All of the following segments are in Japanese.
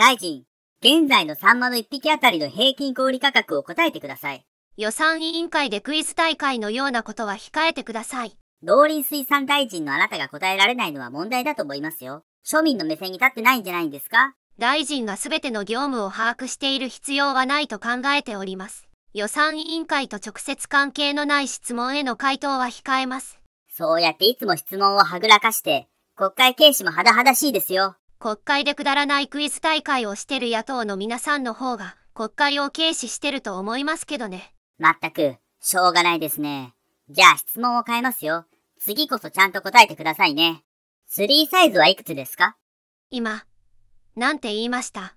大臣、現在のサンマの1匹あたりの平均小売価格を答えてください。予算委員会でクイズ大会のようなことは控えてください。農林水産大臣のあなたが答えられないのは問題だと思いますよ。庶民の目線に立ってないんじゃないんですか大臣が全ての業務を把握している必要はないと考えております。予算委員会と直接関係のない質問への回答は控えます。そうやっていつも質問をはぐらかして、国会軽視も甚だしいですよ。国会でくだらないクイズ大会をしてる野党の皆さんの方が国会を軽視してると思いますけどね。まったく、しょうがないですね。じゃあ質問を変えますよ。次こそちゃんと答えてくださいね。スリーサイズはいくつですか今、なんて言いました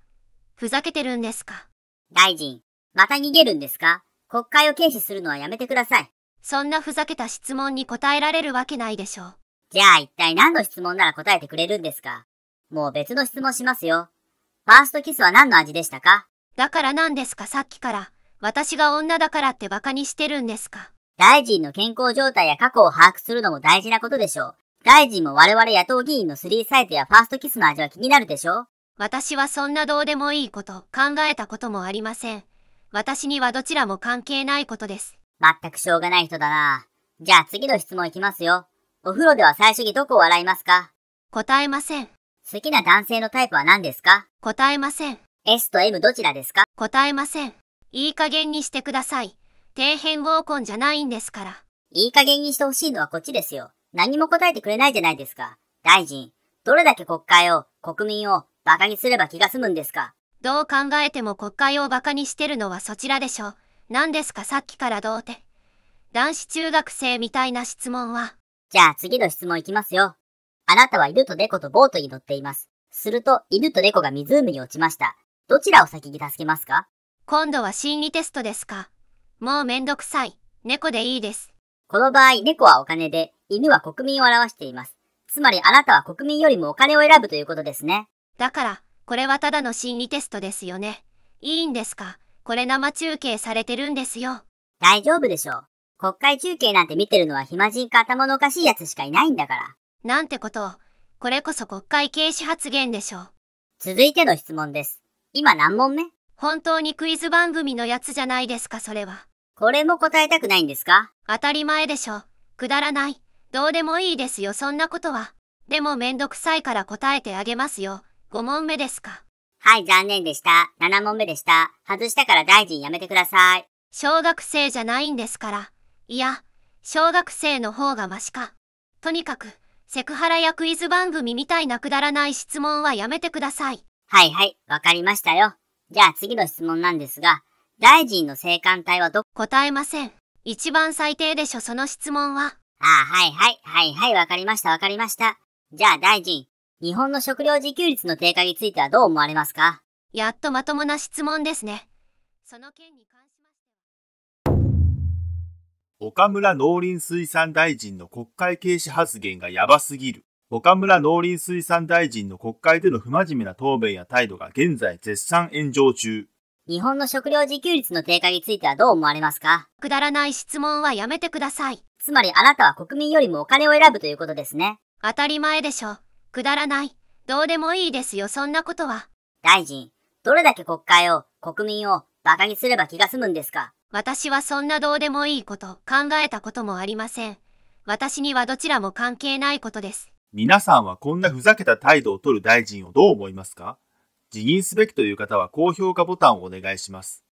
ふざけてるんですか大臣、また逃げるんですか国会を軽視するのはやめてください。そんなふざけた質問に答えられるわけないでしょう。じゃあ一体何の質問なら答えてくれるんですかもう別の質問しますよ。ファーストキスは何の味でしたかだから何ですかさっきから。私が女だからって馬鹿にしてるんですか大臣の健康状態や過去を把握するのも大事なことでしょう。大臣も我々野党議員のスリーサイトやファーストキスの味は気になるでしょ私はそんなどうでもいいこと考えたこともありません。私にはどちらも関係ないことです。全くしょうがない人だな。じゃあ次の質問いきますよ。お風呂では最初にどこを洗いますか答えません。好きな男性のタイプは何ですか答えません。S と M どちらですか答えません。いい加減にしてください。底辺合コンじゃないんですから。いい加減にしてほしいのはこっちですよ。何も答えてくれないじゃないですか。大臣、どれだけ国会を、国民を、馬鹿にすれば気が済むんですかどう考えても国会を馬鹿にしてるのはそちらでしょう。何ですかさっきからどうて。男子中学生みたいな質問は。じゃあ次の質問いきますよ。あなたは犬と猫とボートに乗っています。すると、犬と猫が湖に落ちました。どちらを先に助けますか今度は心理テストですか。もうめんどくさい。猫でいいです。この場合、猫はお金で、犬は国民を表しています。つまりあなたは国民よりもお金を選ぶということですね。だから、これはただの心理テストですよね。いいんですかこれ生中継されてるんですよ。大丈夫でしょう。国会中継なんて見てるのは暇人か頭のおかしいやつしかいないんだから。なんてことを、これこそ国会軽視発言でしょう。続いての質問です。今何問目本当にクイズ番組のやつじゃないですか、それは。これも答えたくないんですか当たり前でしょ。くだらない。どうでもいいですよ、そんなことは。でもめんどくさいから答えてあげますよ。5問目ですか。はい、残念でした。7問目でした。外したから大臣やめてください。小学生じゃないんですから。いや、小学生の方がマシか。とにかく。セクハラやクイズ番組みたいなくだらない質問はやめてください。はいはい、わかりましたよ。じゃあ次の質問なんですが、大臣の生還体はど、答えません。一番最低でしょ、その質問は。ああ、はいはい、はいはい、わかりました、わかりました。じゃあ大臣、日本の食料自給率の低下についてはどう思われますかやっとまともな質問ですね。その件に関し岡村農林水産大臣の国会軽視発言がやばすぎる。岡村農林水産大臣の国会での不真面目な答弁や態度が現在絶賛炎上中。日本の食料自給率の低下についてはどう思われますかくだらない質問はやめてください。つまりあなたは国民よりもお金を選ぶということですね。当たり前でしょ。くだらない。どうでもいいですよ、そんなことは。大臣、どれだけ国会を、国民を、馬鹿にすれば気が済むんですか私はそんなどうでもいいこと考えたこともありません。私にはどちらも関係ないことです。皆さんはこんなふざけた態度をとる大臣をどう思いますか辞任すべきという方は高評価ボタンをお願いします。